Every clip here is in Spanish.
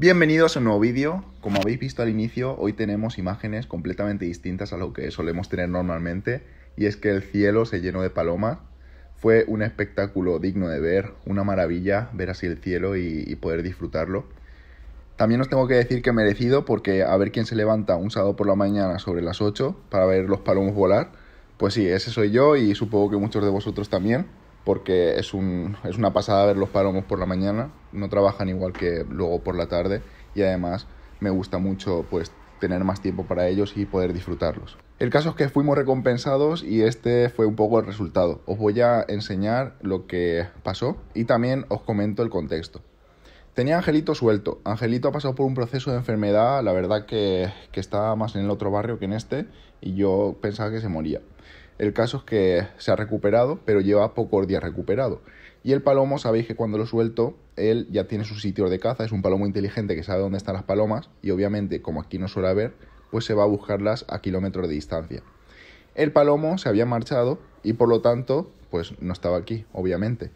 Bienvenidos a un nuevo vídeo. Como habéis visto al inicio, hoy tenemos imágenes completamente distintas a lo que solemos tener normalmente, y es que el cielo se llenó de palomas. Fue un espectáculo digno de ver, una maravilla ver así el cielo y, poder disfrutarlo. También os tengo que decir que merecido porque a ver quién se levanta un sábado por la mañana sobre las 8 para ver los palomos volar. Pues sí, ese soy yo y supongo que muchos de vosotros también porque es, una pasada ver los palomos por la mañana, no trabajan igual que luego por la tarde y además me gusta mucho pues tener más tiempo para ellos y poder disfrutarlos. El caso es que fuimos recompensados y este fue un poco el resultado. Os voy a enseñar lo que pasó y también os comento el contexto. Tenía Angelito suelto. Angelito ha pasado por un proceso de enfermedad, la verdad que, que más en el otro barrio que en este, y yo pensaba que se moría. El caso es que se ha recuperado, pero lleva pocos días recuperado. Y el palomo, sabéis que cuando lo suelto, él ya tiene su sitio de caza, es un palomo inteligente que sabe dónde están las palomas y obviamente, como aquí no suele haber, pues se va a buscarlas a kilómetros de distancia. El palomo se había marchado y por lo tanto, pues no estaba aquí, obviamente.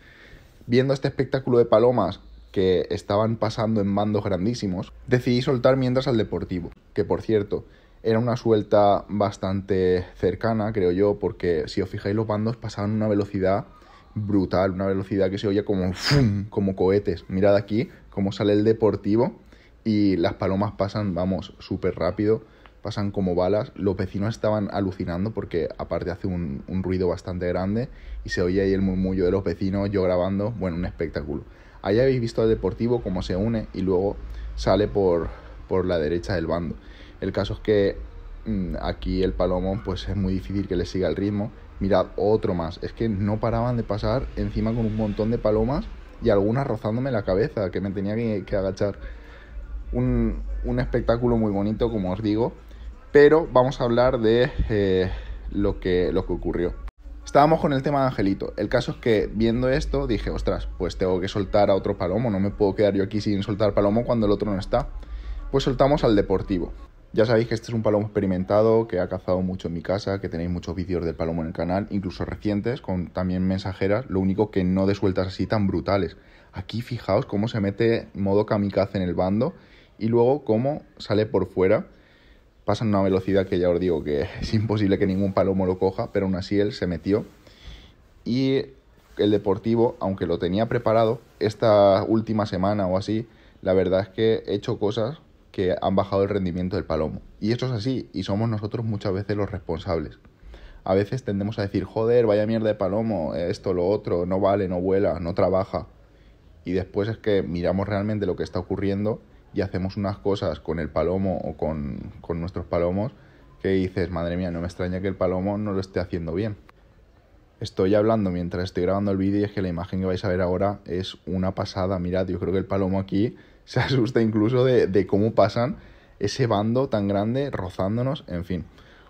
Viendo este espectáculo de palomas que estaban pasando en bandos grandísimos, decidí soltar mientras al deportivo, que por cierto, era una suelta bastante cercana, creo yo, porque si os fijáis los bandos pasaban una velocidad brutal, una velocidad que se oía como como cohetes. Mirad aquí cómo sale el deportivo y las palomas pasan, vamos, súper rápido, pasan como balas. Los vecinos estaban alucinando porque aparte hace un, ruido bastante grande y se oía ahí el murmullo de los vecinos, yo grabando, bueno, un espectáculo. Ahí habéis visto al deportivo cómo se une y luego sale por, por la derecha del bando. El caso es que mm, aquí el palomo pues es muy difícil que le siga el ritmo. Mirad, otro más. Es que no paraban de pasar encima con un montón de palomas y algunas rozándome la cabeza, que me tenía que, agachar. Un, espectáculo muy bonito, como os digo. Pero vamos a hablar de eh, lo, que, lo que ocurrió. Estábamos con el tema de Angelito. El caso es que viendo esto dije, ostras, pues tengo que soltar a otro palomo. No me puedo quedar yo aquí sin soltar palomo cuando el otro no está. Pues soltamos al Deportivo. Ya sabéis que este es un palomo experimentado, que ha cazado mucho en mi casa, que tenéis muchos vídeos del palomo en el canal, incluso recientes, con también mensajeras, lo único que no de sueltas así tan brutales. Aquí fijaos cómo se mete modo kamikaze en el bando y luego cómo sale por fuera. Pasan una velocidad que ya os digo que es imposible que ningún palomo lo coja, pero aún así él se metió. Y el deportivo, aunque lo tenía preparado, esta última semana o así, la verdad es que he hecho cosas que han bajado el rendimiento del palomo. Y esto es así, y somos nosotros muchas veces los responsables. A veces tendemos a decir, joder, vaya mierda de palomo, esto, lo otro, no vale, no vuela, no trabaja. Y después es que miramos realmente lo que está ocurriendo y hacemos unas cosas con el palomo o con, con nuestros palomos que dices, madre mía, no me extraña que el palomo no lo esté haciendo bien. Estoy hablando mientras estoy grabando el vídeo y es que la imagen que vais a ver ahora es una pasada. Mirad, yo creo que el palomo aquí se asusta incluso de, cómo pasan ese bando tan grande rozándonos, en fin,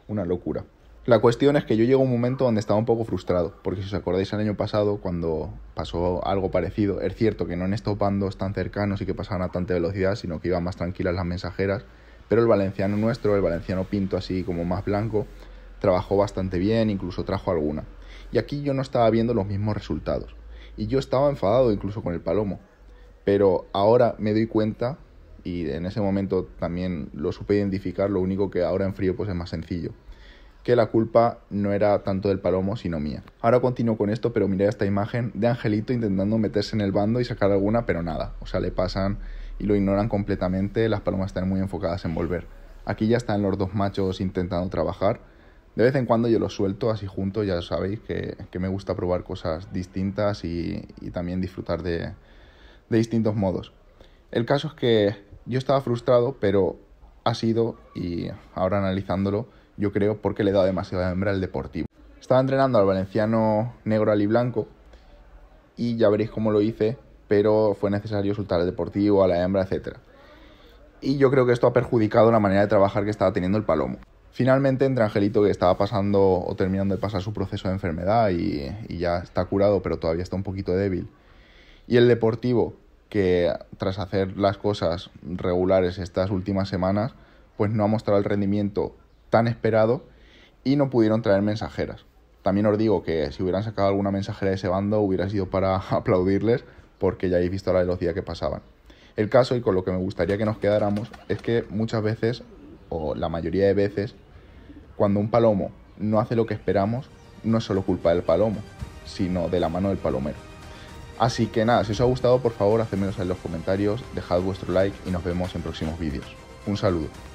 una locura. La cuestión es que yo llego a un momento donde estaba un poco frustrado, porque si os acordáis el año pasado, cuando pasó algo parecido, es cierto que no en estos bandos tan cercanos y que pasaban a tanta velocidad, sino que iban más tranquilas las mensajeras, pero el valenciano nuestro, el valenciano pinto así como más blanco, trabajó bastante bien, incluso trajo alguna. Y aquí yo no estaba viendo los mismos resultados. Y yo estaba enfadado incluso con el palomo, pero ahora me doy cuenta y en ese momento también lo supe identificar, lo único que ahora en frío pues es más sencillo. Que la culpa no era tanto del palomo, sino mía. Ahora continúo con esto, pero mirad esta imagen de Angelito intentando meterse en el bando y sacar alguna, pero nada. O sea, le pasan y lo ignoran completamente. Las palomas están muy enfocadas en volver. Aquí ya están los dos machos intentando trabajar. De vez en cuando yo los suelto así juntos, ya sabéis que, que me gusta probar cosas distintas y también disfrutar de, de distintos modos. El caso es que yo estaba frustrado, pero ha sido, y ahora analizándolo, yo creo porque le he dado demasiada hembra al deportivo. Estaba entrenando al valenciano negro aliblanco y ya veréis cómo lo hice, pero fue necesario soltar al deportivo, a la hembra, etc. Y yo creo que esto ha perjudicado la manera de trabajar que estaba teniendo el palomo. Finalmente entra Angelito que estaba pasando o terminando de pasar su proceso de enfermedad y, y ya está curado, pero todavía está un poquito débil. Y el deportivo, que tras hacer las cosas regulares estas últimas semanas, pues no ha mostrado el rendimiento tan esperado y no pudieron traer mensajeras. También os digo que si hubieran sacado alguna mensajera de ese bando hubiera sido para aplaudirles porque ya habéis visto la velocidad que pasaban. El caso y con lo que me gustaría que nos quedáramos es que muchas veces, o la mayoría de veces, cuando un palomo no hace lo que esperamos, no es solo culpa del palomo, sino de la mano del palomero. Así que nada, si os ha gustado, por favor, hacedmelo en los comentarios, dejad vuestro like y nos vemos en próximos vídeos. Un saludo.